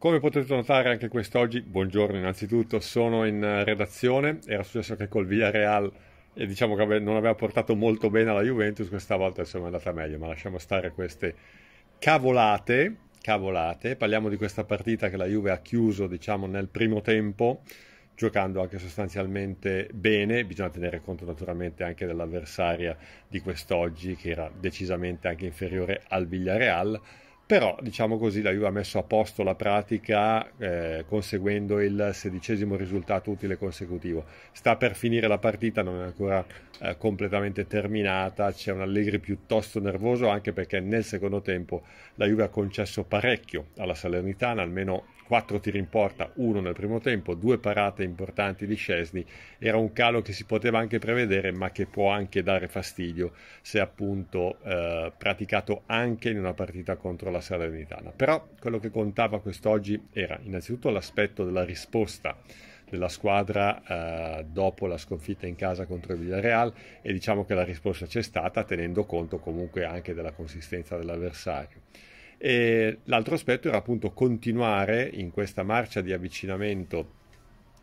Come potete notare anche quest'oggi, buongiorno innanzitutto, sono in eh, redazione, era successo che col Villarreal e eh, diciamo che non aveva portato molto bene alla Juventus, questa volta insomma è andata meglio, ma lasciamo stare queste cavolate, cavolate. Parliamo di questa partita che la Juve ha chiuso diciamo nel primo tempo, giocando anche sostanzialmente bene, bisogna tenere conto naturalmente anche dell'avversaria di quest'oggi che era decisamente anche inferiore al Villarreal però diciamo così la Juve ha messo a posto la pratica eh, conseguendo il sedicesimo risultato utile consecutivo sta per finire la partita non è ancora eh, completamente terminata c'è un Allegri piuttosto nervoso anche perché nel secondo tempo la Juve ha concesso parecchio alla Salernitana almeno 4 tiri in porta, uno nel primo tempo, due parate importanti di Scesni, era un calo che si poteva anche prevedere ma che può anche dare fastidio se appunto eh, praticato anche in una partita contro la alla Salernitana. Però quello che contava quest'oggi era innanzitutto l'aspetto della risposta della squadra eh, dopo la sconfitta in casa contro il Villarreal e diciamo che la risposta c'è stata tenendo conto comunque anche della consistenza dell'avversario. E l'altro aspetto era appunto continuare in questa marcia di avvicinamento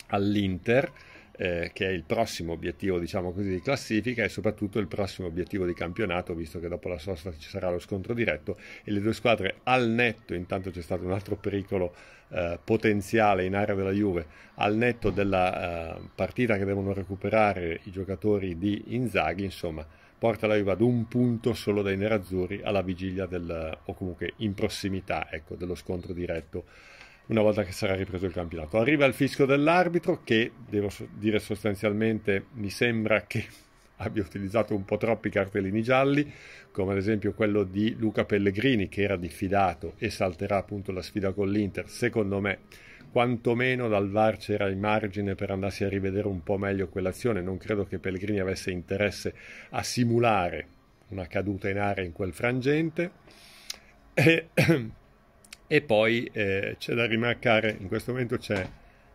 all'Inter eh, che è il prossimo obiettivo diciamo così, di classifica e soprattutto il prossimo obiettivo di campionato, visto che dopo la sosta ci sarà lo scontro diretto e le due squadre al netto, intanto c'è stato un altro pericolo eh, potenziale in area della Juve, al netto della eh, partita che devono recuperare i giocatori di Inzaghi, insomma porta la Juve ad un punto solo dai nerazzurri alla vigilia del, o comunque in prossimità ecco, dello scontro diretto una volta che sarà ripreso il campionato. Arriva il fisco dell'arbitro che, devo dire sostanzialmente, mi sembra che abbia utilizzato un po' troppi cartellini gialli, come ad esempio quello di Luca Pellegrini che era diffidato e salterà appunto la sfida con l'Inter, secondo me quantomeno dal VAR c'era il margine per andarsi a rivedere un po' meglio quell'azione, non credo che Pellegrini avesse interesse a simulare una caduta in aria in quel frangente e E poi eh, c'è da rimarcare, in questo momento c'è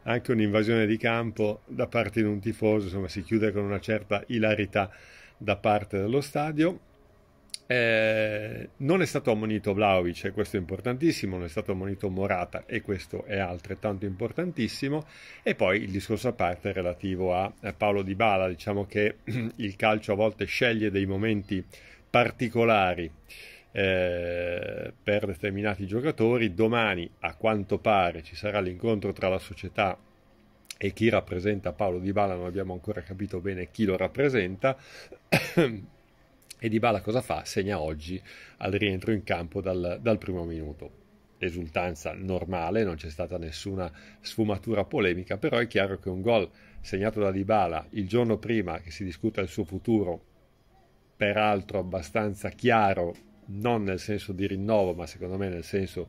anche un'invasione di campo da parte di un tifoso, insomma si chiude con una certa ilarità da parte dello stadio. Eh, non è stato ammonito Vlaovic e questo è importantissimo, non è stato ammonito Morata e questo è altrettanto importantissimo e poi il discorso a parte relativo a, a Paolo Di Bala, diciamo che il calcio a volte sceglie dei momenti particolari eh, per determinati giocatori. Domani, a quanto pare, ci sarà l'incontro tra la società e chi rappresenta Paolo Di Bala, non abbiamo ancora capito bene chi lo rappresenta. e Di Bala cosa fa? Segna oggi al rientro in campo dal, dal primo minuto esultanza normale, non c'è stata nessuna sfumatura polemica, però è chiaro che un gol segnato da Dybala il giorno prima che si discuta il suo futuro, peraltro abbastanza chiaro non nel senso di rinnovo, ma secondo me nel senso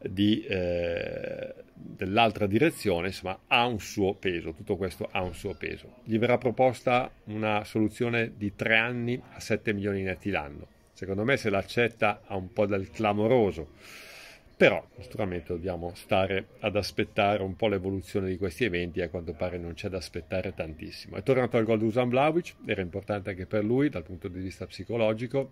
di, eh, dell'altra direzione, insomma, ha un suo peso, tutto questo ha un suo peso. Gli verrà proposta una soluzione di tre anni a 7 milioni netti l'anno. Secondo me se l'accetta ha un po' del clamoroso, però naturalmente dobbiamo stare ad aspettare un po' l'evoluzione di questi eventi e a quanto pare non c'è da aspettare tantissimo. È tornato al gol di Usan Vlaovic, era importante anche per lui dal punto di vista psicologico,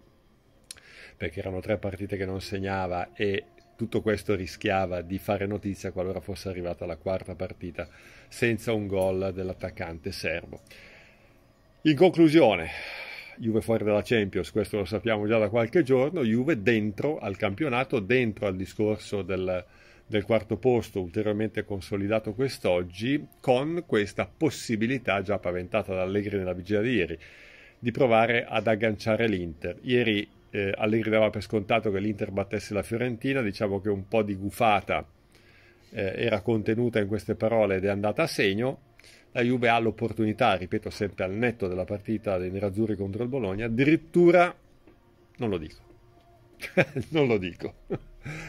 perché erano tre partite che non segnava e tutto questo rischiava di fare notizia qualora fosse arrivata la quarta partita senza un gol dell'attaccante serbo. In conclusione, Juve fuori dalla Champions, questo lo sappiamo già da qualche giorno, Juve dentro al campionato, dentro al discorso del, del quarto posto ulteriormente consolidato quest'oggi con questa possibilità già paventata da Allegri nella vigilia di ieri di provare ad agganciare l'Inter. Ieri eh, Allegri dava per scontato che l'Inter battesse la Fiorentina, diciamo che un po' di gufata eh, era contenuta in queste parole ed è andata a segno. La Juve ha l'opportunità, ripeto sempre al netto della partita dei Nerazzurri contro il Bologna, addirittura non lo dico. non lo dico.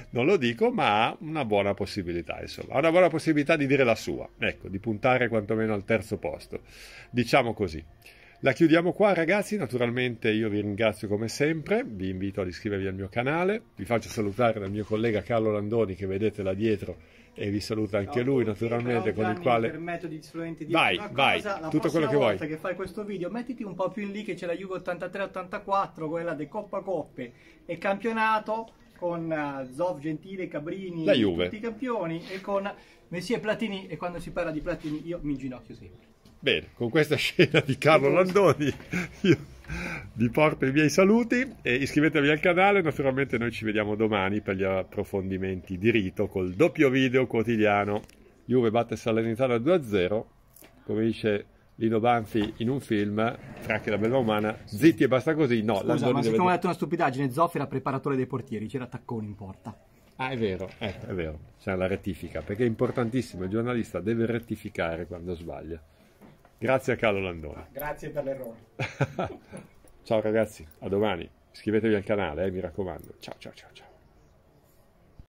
non lo dico, ma ha una buona possibilità, insomma, ha una buona possibilità di dire la sua, ecco, di puntare quantomeno al terzo posto. Diciamo così. La chiudiamo qua ragazzi, naturalmente io vi ringrazio come sempre, vi invito ad iscrivervi al mio canale, vi faccio salutare dal mio collega Carlo Landoni che vedete là dietro e vi saluta anche no, lui naturalmente con il quale permetto di solamente dire vai, vai, tutto quello che vuoi che fai questo video mettiti un po' più in lì che c'è la Juve 83-84 quella di Coppa Coppe e campionato con eh, Zov, Gentile, Cabrini tutti i campioni e con Messie e Platini e quando si parla di Platini io mi inginocchio sempre Bene, con questa scena di Carlo Landoni io vi porto i miei saluti e iscrivetevi al canale, naturalmente noi ci vediamo domani per gli approfondimenti di rito col doppio video quotidiano. Juve batte Salernitana 2-0, come dice Lino Banfi in un film, Franchi la bella umana, zitti e basta così, no. Scusa, ma siccome deve... detto una stupidaggine, Zoffi era preparatore dei portieri, c'era Tacconi in porta. Ah, è vero, eh, è vero, c'è la rettifica, perché è importantissimo, il giornalista deve rettificare quando sbaglia. Grazie a Carlo Landone. Grazie per l'errore. ciao ragazzi, a domani. Iscrivetevi al canale, eh, mi raccomando. Ciao ciao ciao ciao.